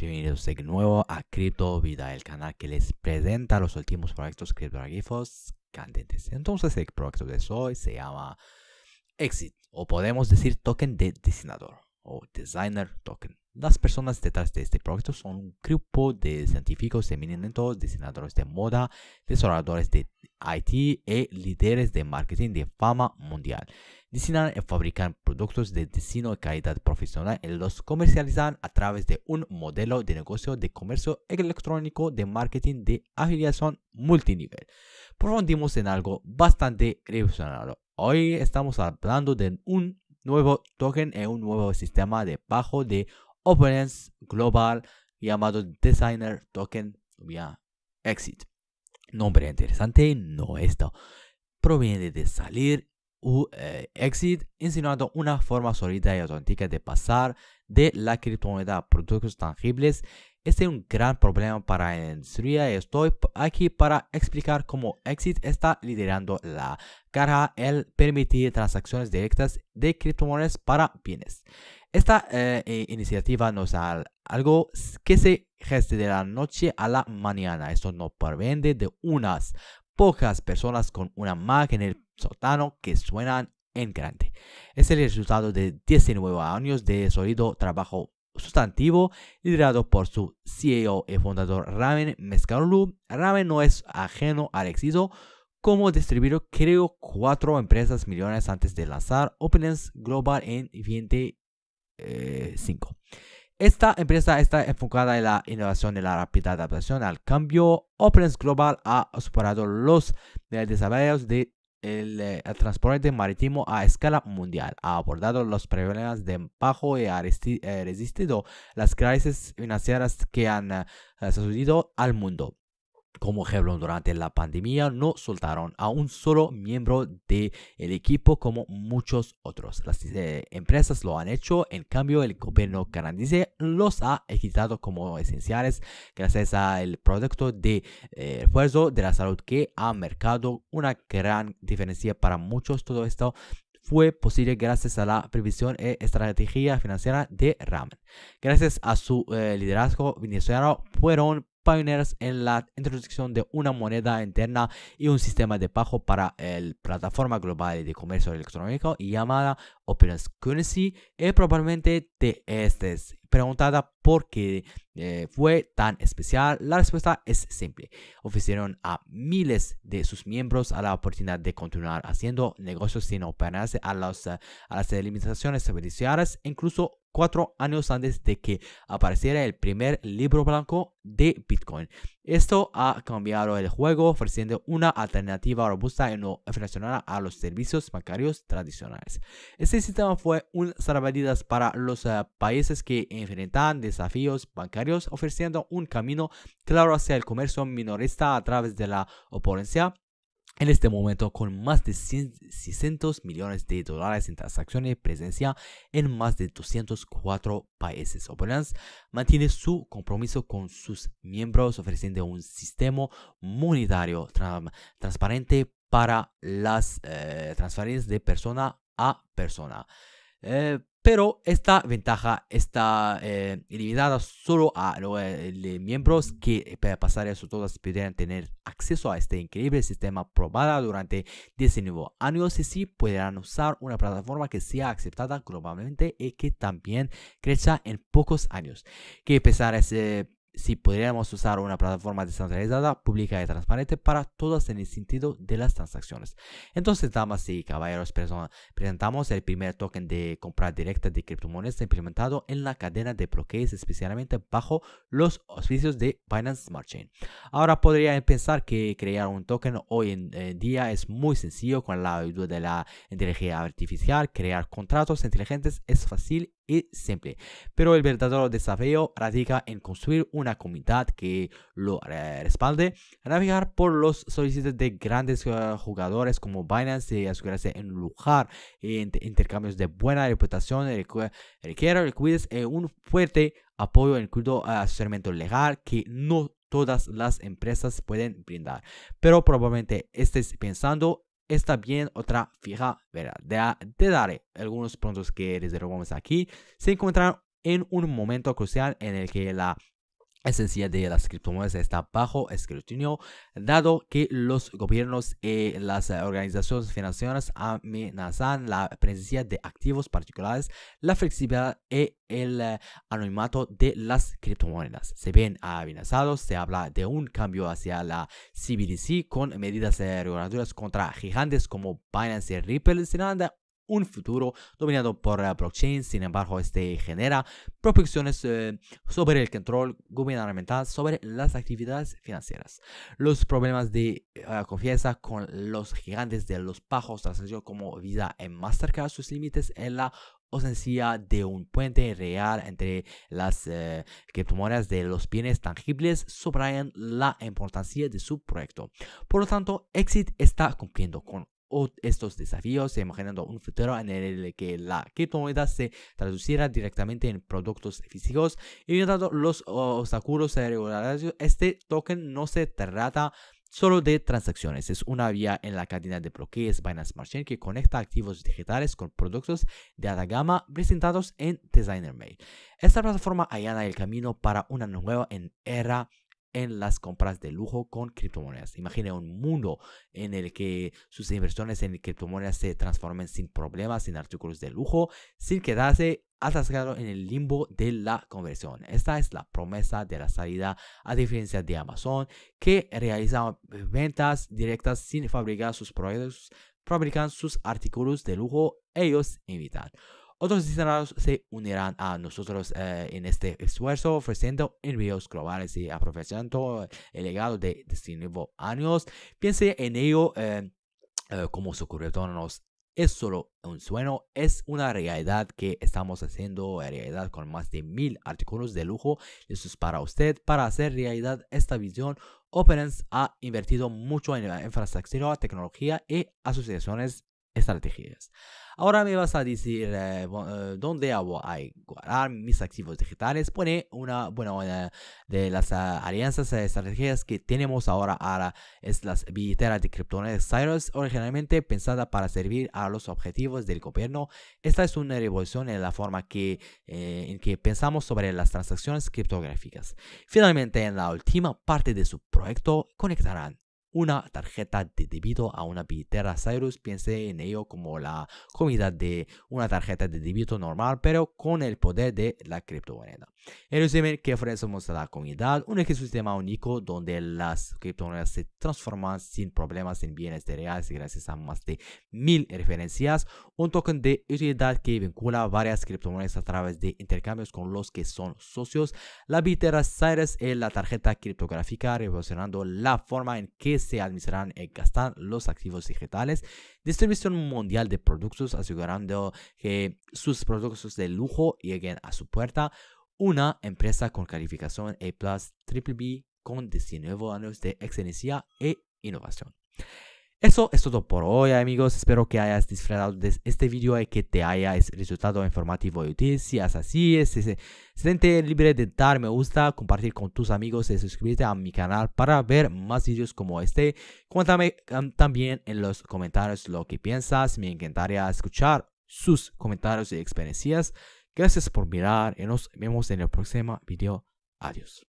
bienvenidos de nuevo a Crypto Vida, el canal que les presenta los últimos proyectos criptográficos candentes. Entonces, el proyecto de hoy se llama Exit, o podemos decir token de diseñador o designer token. Las personas detrás de este proyecto son un grupo de científicos eminentes, diseñadores de moda, desarrolladores de IT y e líderes de marketing de fama mundial diseñan y fabrican productos de destino de calidad profesional y los comercializan a través de un modelo de negocio de comercio electrónico de marketing de afiliación multinivel. Profundimos en algo bastante revolucionario. Hoy estamos hablando de un nuevo token en un nuevo sistema de bajo de Openness Global llamado Designer Token vía Exit. Nombre interesante, no esto. Proviene de salir u exit, eh, insinuando una forma sólida y auténtica de pasar de la criptomoneda a productos tangibles. Este es un gran problema para la industria y estoy aquí para explicar cómo Exit está liderando la carga el permitir transacciones directas de criptomonedas para bienes. Esta eh, iniciativa no es algo que se geste de la noche a la mañana. Esto no proviene de unas pocas personas con una máquina en el Sotano que suenan en grande. Es el resultado de 19 años de sólido trabajo sustantivo liderado por su CEO y fundador Ramen Mezcarulu. Ramen no es ajeno al éxito. Como distribuidor creó cuatro empresas millones antes de lanzar Openness Global en 2005. Eh, esta empresa está enfocada en la innovación y la rápida adaptación al cambio. Openness Global ha superado los desarrollos de eh, el, transporte marítimo a escala mundial, ha abordado los problemas de empajo y ha eh, resistido las crisis financieras que han eh, sucedido al mundo. Como ejemplo, durante la pandemia no soltaron a un solo miembro del equipo como muchos otros. Las eh, empresas lo han hecho, en cambio el gobierno canadiense los ha quitado como esenciales gracias al producto de eh, esfuerzo refuerzo de la salud que ha marcado una gran diferencia para muchos. Todo esto fue posible gracias a la previsión y e estrategia financiera de Ramen Gracias a su eh, liderazgo venezolano fueron Pioneers en la introducción de una moneda interna y un sistema de pago para la plataforma global de comercio electrónico llamada Open Currency y probablemente te estés preguntada por qué eh, fue tan especial, la respuesta es simple. Ofrecieron a miles de sus miembros la oportunidad de continuar haciendo negocios sin operarse a, a las limitaciones judiciales, incluso cuatro años antes de que apareciera el primer libro blanco de Bitcoin. Esto ha cambiado el juego ofreciendo una alternativa robusta y no relacionada a los servicios bancarios tradicionales. Este sistema fue un salvavidas para los eh, países que enfrentan desafíos bancarios ofreciendo un camino claro hacia el comercio minorista a través de la opulencia en este momento con más de 600 millones de dólares en transacciones presencia en más de 204 países. Opulence mantiene su compromiso con sus miembros ofreciendo un sistema monetario transparente para las eh, transferencias de persona a persona. Eh, pero esta ventaja está eh, limitada solo a los eh, miembros que eh, para pasar eso todas pudieran tener acceso a este increíble sistema probado durante 19 años y sí podrán usar una plataforma que sea aceptada globalmente y que también crezca en pocos años. Que pesar ese si podríamos usar una plataforma descentralizada, pública y transparente para todas en el sentido de las transacciones. Entonces, damas y caballeros, presentamos el primer token de compra directa de criptomonedas implementado en la cadena de bloques, especialmente bajo los auspicios de Binance Smart Chain. Ahora podrían pensar que crear un token hoy en eh, día es muy sencillo con la ayuda de la inteligencia artificial, crear contratos inteligentes es fácil y simple. Pero el verdadero desafío radica en construir una comunidad que lo respalde, navegar por los solicitudes de grandes eh, jugadores como Binance y asegurarse en lugar eh, en intercambios de buena reputación requiere liquidez y eh, un fuerte apoyo incluido asesoramiento legal que no todas las empresas pueden brindar. Pero probablemente estés pensando está bien, otra fija, verdad De dar algunos puntos que desde luego aquí. Se encuentran en un momento crucial en el que la Esencia de las criptomonedas está bajo escrutinio, dado que los gobiernos y eh, las organizaciones financieras amenazan la presencia de activos particulares, la flexibilidad y e el eh, anonimato de las criptomonedas. Se ven amenazados, se habla de un cambio hacia la CBDC con medidas eh, regulatorias contra gigantes como Binance y Ripple, se un futuro dominado por la blockchain. Sin embargo, este genera proyecciones eh, sobre el control gubernamental sobre las actividades financieras. Los problemas de eh, confianza con los gigantes de los bajos transacción como Visa en Mastercard, sus límites en la ausencia de un puente real entre las eh, criptomonedas de los bienes tangibles subrayan la importancia de su proyecto. Por lo tanto, Exit está cumpliendo con estos desafíos, imaginando un futuro en el que la criptomoneda se traduciera directamente en productos físicos, Y viendo los obstáculos regulación, Este token no se trata solo de transacciones. Es una vía en la cadena de bloques Binance Smart Chain que conecta activos digitales con productos de alta gama presentados en Designer Mail. Esta plataforma allana el camino para una nueva era en las compras de lujo con criptomonedas. Imagine un mundo en el que sus inversiones en criptomonedas se transformen sin problemas en artículos de lujo, sin quedarse atascado en el limbo de la conversión. Esta es la promesa de la salida, a diferencia de Amazon, que realiza eh, ventas directas sin fabricar sus productos, fabrican sus artículos de lujo, ellos invitan. Otros diseñadores se unirán a nosotros eh, en este esfuerzo ofreciendo envíos globales y aprovechando el legado de 19 este años. Piense en ello eh, eh, como su nos es solo un sueño, es una realidad que estamos haciendo realidad con más de mil artículos de lujo Eso es para usted. Para hacer realidad esta visión, Operance ha invertido mucho en infraestructura, tecnología y asociaciones estrategias. Ahora me vas a decir eh, eh, dónde hago a guardar mis activos digitales. Pone una, buena de las ah, alianzas estratégicas que tenemos ahora, ahora es las billeteras de criptomonedas Cyrus, originalmente pensada para servir a los objetivos del gobierno. Esta es una revolución en la forma que, eh, en que pensamos sobre las transacciones criptográficas. Finalmente, en la última parte de su proyecto, conectarán una tarjeta de débito a una billetera Cyrus. Piense en ello como la comida de una tarjeta de débito normal, pero con el poder de la criptomoneda. El resumen, que ofrecemos a la comunidad un ecosistema único donde las criptomonedas se transforman sin problemas en bienes de reales gracias a más de mil referencias, un token de utilidad que vincula varias criptomonedas a través de intercambios con los que son socios. La bitera Cyrus es la tarjeta criptográfica revolucionando la forma en que se administrarán y gastar los activos digitales, distribución mundial de productos asegurando que sus productos de lujo lleguen a su puerta, una empresa con calificación A+, BBB con 19 años de excelencia e innovación. Eso es todo por hoy amigos, espero que hayas disfrutado de este video y que te haya resultado informativo y útil. Si es así, es, siente eh, libre de dar me gusta, compartir con tus amigos y suscribirte a mi canal para ver más videos como este. Cuéntame también en los comentarios lo que piensas, me encantaría escuchar sus comentarios y experiencias. Gracias por mirar y nos vemos en el próximo video. Adiós.